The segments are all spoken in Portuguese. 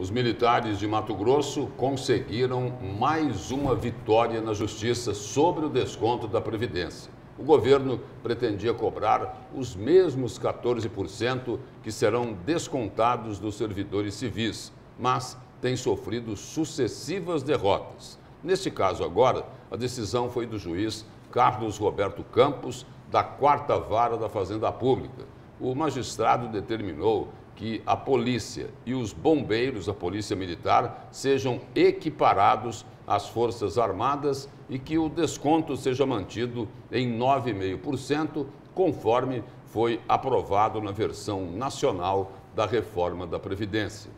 os militares de Mato Grosso conseguiram mais uma vitória na justiça sobre o desconto da Previdência. O governo pretendia cobrar os mesmos 14% que serão descontados dos servidores civis, mas tem sofrido sucessivas derrotas. Neste caso agora, a decisão foi do juiz Carlos Roberto Campos, da Quarta Vara da Fazenda Pública. O magistrado determinou que a polícia e os bombeiros, a polícia militar, sejam equiparados às Forças Armadas e que o desconto seja mantido em 9,5%, conforme foi aprovado na versão nacional da reforma da Previdência.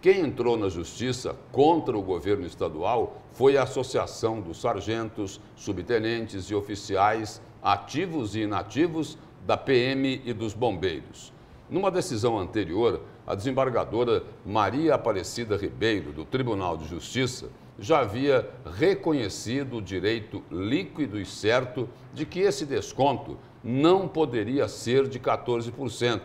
Quem entrou na justiça contra o governo estadual foi a Associação dos Sargentos, Subtenentes e Oficiais Ativos e Inativos da PM e dos Bombeiros. Numa decisão anterior, a desembargadora Maria Aparecida Ribeiro, do Tribunal de Justiça, já havia reconhecido o direito líquido e certo de que esse desconto não poderia ser de 14%,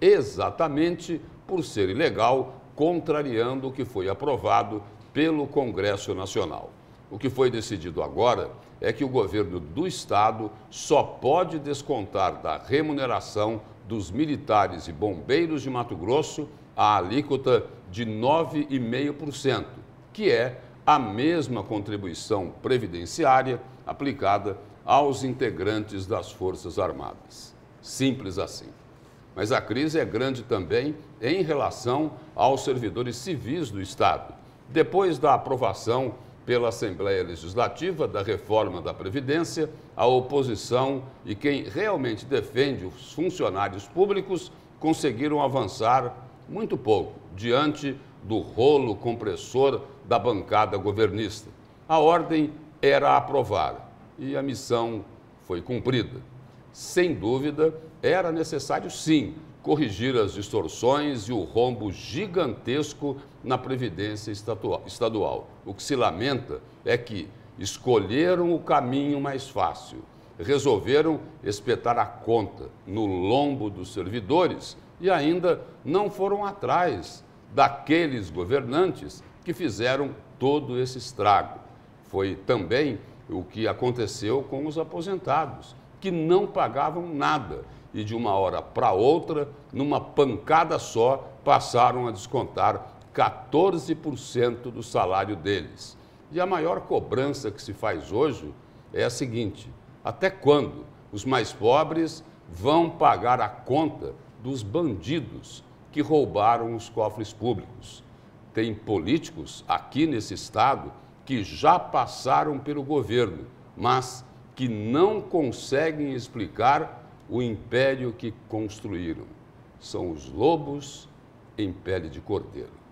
exatamente por ser ilegal, contrariando o que foi aprovado pelo Congresso Nacional. O que foi decidido agora é que o governo do Estado só pode descontar da remuneração dos militares e bombeiros de Mato Grosso a alíquota de 9,5%, que é a mesma contribuição previdenciária aplicada aos integrantes das Forças Armadas. Simples assim. Mas a crise é grande também em relação aos servidores civis do Estado. Depois da aprovação pela Assembleia Legislativa da reforma da Previdência, a oposição e quem realmente defende os funcionários públicos conseguiram avançar muito pouco diante do rolo compressor da bancada governista. A ordem era aprovar e a missão foi cumprida. Sem dúvida, era necessário sim corrigir as distorções e o rombo gigantesco na Previdência Estadual. O que se lamenta é que escolheram o caminho mais fácil, resolveram espetar a conta no lombo dos servidores e ainda não foram atrás daqueles governantes que fizeram todo esse estrago. Foi também o que aconteceu com os aposentados, que não pagavam nada e de uma hora para outra, numa pancada só, passaram a descontar 14% do salário deles. E a maior cobrança que se faz hoje é a seguinte: até quando os mais pobres vão pagar a conta dos bandidos que roubaram os cofres públicos? Tem políticos aqui nesse estado que já passaram pelo governo, mas que não conseguem explicar o império que construíram. São os lobos em pele de cordeiro.